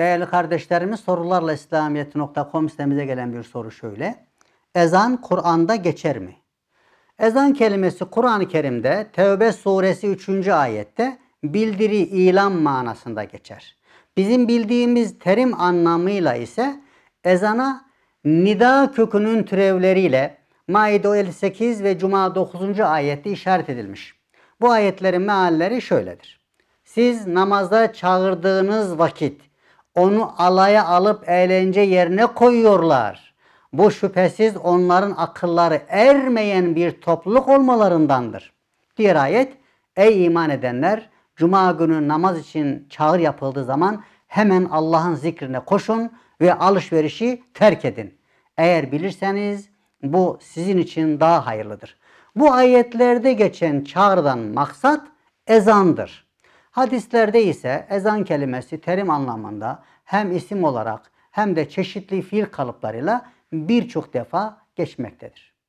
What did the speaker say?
Değerli kardeşlerimiz sorularla İslamiyet.com sitemize gelen bir soru şöyle. Ezan Kur'an'da geçer mi? Ezan kelimesi Kur'an-ı Kerim'de Tevbe suresi 3. ayette bildiri ilan manasında geçer. Bizim bildiğimiz terim anlamıyla ise ezana nida kökünün türevleriyle Maide 58 ve Cuma 9. ayette işaret edilmiş. Bu ayetlerin mealleri şöyledir. Siz namaza çağırdığınız vakit onu alaya alıp eğlence yerine koyuyorlar. Bu şüphesiz onların akılları ermeyen bir topluluk olmalarındandır. Diğer ayet, ey iman edenler, cuma günü namaz için çağır yapıldığı zaman hemen Allah'ın zikrine koşun ve alışverişi terk edin. Eğer bilirseniz bu sizin için daha hayırlıdır. Bu ayetlerde geçen çağrıdan maksat ezandır. Hadislerde ise ezan kelimesi terim anlamında hem isim olarak hem de çeşitli fiil kalıplarıyla birçok defa geçmektedir.